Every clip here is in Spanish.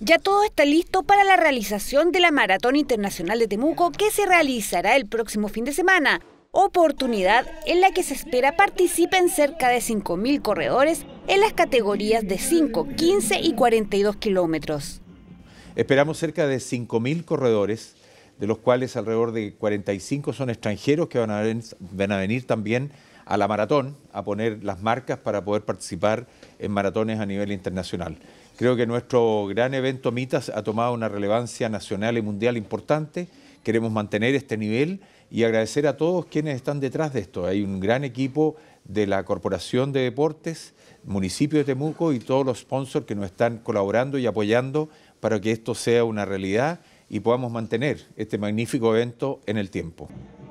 Ya todo está listo para la realización de la Maratón Internacional de Temuco que se realizará el próximo fin de semana, oportunidad en la que se espera participen cerca de 5.000 corredores en las categorías de 5, 15 y 42 kilómetros. Esperamos cerca de 5.000 corredores, de los cuales alrededor de 45 son extranjeros que van a, venir, van a venir también a la maratón a poner las marcas para poder participar en maratones a nivel internacional. Creo que nuestro gran evento Mitas ha tomado una relevancia nacional y mundial importante. Queremos mantener este nivel y agradecer a todos quienes están detrás de esto. Hay un gran equipo de la Corporación de Deportes, municipio de Temuco y todos los sponsors que nos están colaborando y apoyando para que esto sea una realidad y podamos mantener este magnífico evento en el tiempo.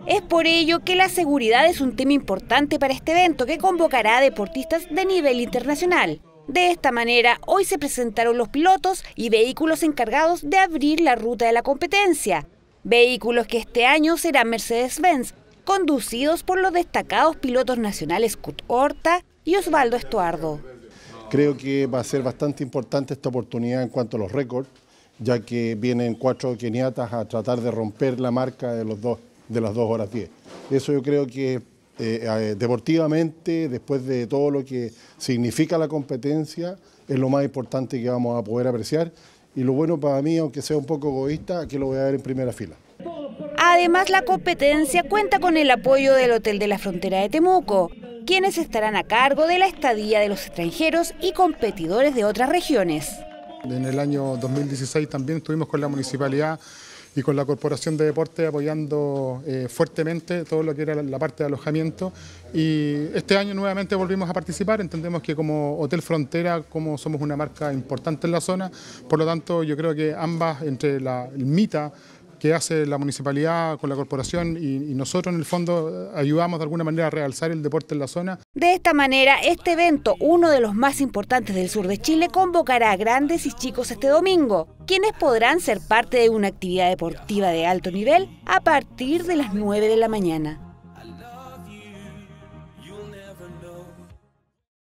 Es por ello que la seguridad es un tema importante para este evento que convocará a deportistas de nivel internacional. De esta manera, hoy se presentaron los pilotos y vehículos encargados de abrir la ruta de la competencia, vehículos que este año serán Mercedes-Benz, conducidos por los destacados pilotos nacionales Kurt Horta y Osvaldo Estuardo. Creo que va a ser bastante importante esta oportunidad en cuanto a los récords, ya que vienen cuatro keniatas a tratar de romper la marca de, los dos, de las 2 horas diez. Eso yo creo que eh, eh, deportivamente, después de todo lo que significa la competencia, es lo más importante que vamos a poder apreciar. Y lo bueno para mí, aunque sea un poco egoísta, que lo voy a ver en primera fila. Además, la competencia cuenta con el apoyo del Hotel de la Frontera de Temuco, quienes estarán a cargo de la estadía de los extranjeros y competidores de otras regiones. En el año 2016 también estuvimos con la municipalidad y con la Corporación de Deporte apoyando eh, fuertemente todo lo que era la, la parte de alojamiento. Y este año nuevamente volvimos a participar, entendemos que como Hotel Frontera, como somos una marca importante en la zona, por lo tanto yo creo que ambas, entre la el MITA, que hace la municipalidad con la corporación y, nosotros en el fondo ayudamos de alguna manera a realzar el deporte en la zona. De esta manera, este evento, uno de los más importantes del sur de Chile, convocará a grandes y chicos este domingo, quienes podrán ser parte de una actividad deportiva de alto nivel a partir de las 9 de la mañana.